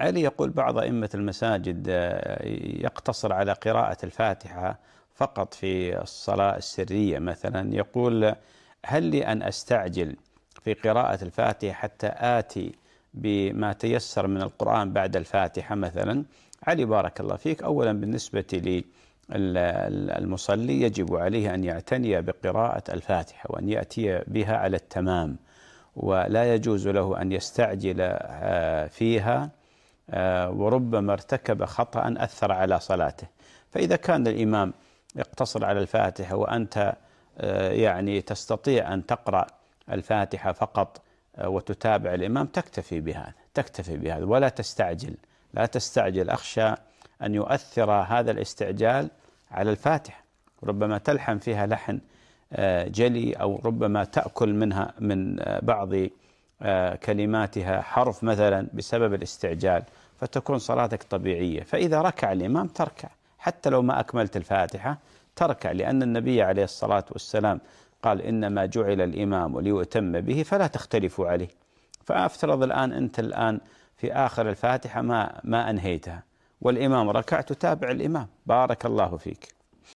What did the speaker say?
علي يقول بعض أئمة المساجد آه، يقتصر على قراءة الفاتحة فقط في الصلاة السرية مثلا يقول هل لي أن أستعجل في قراءة الفاتحة حتى آتي بما تيسر من القرآن بعد الفاتحة مثلا علي بارك الله فيك أولا بالنسبة للمصلي يجب عليه أن يعتني بقراءة الفاتحة وأن يأتي بها على التمام ولا يجوز له أن يستعجل آه، فيها آه، وربما ارتكب خطأ أثر على صلاته فإذا كان الإمام يقتصر على الفاتحة وأنت آه، يعني تستطيع أن تقرأ الفاتحة فقط آه، وتتابع الإمام تكتفي بهذا تكتفي بهذا ولا تستعجل لا تستعجل أخشى أن يؤثر هذا الاستعجال على الفاتحة ربما تلحن فيها لحن جلي أو ربما تأكل منها من بعض آه، كلماتها حرف مثلا بسبب الاستعجال فتكون صلاتك طبيعية فإذا ركع الإمام تركع حتى لو ما أكملت الفاتحة تركع لأن النبي عليه الصلاة والسلام قال إنما جعل الإمام ليؤتم به فلا تختلفوا عليه فأفترض الآن أنت الآن في آخر الفاتحة ما ما أنهيتها والإمام ركع تتابع الإمام بارك الله فيك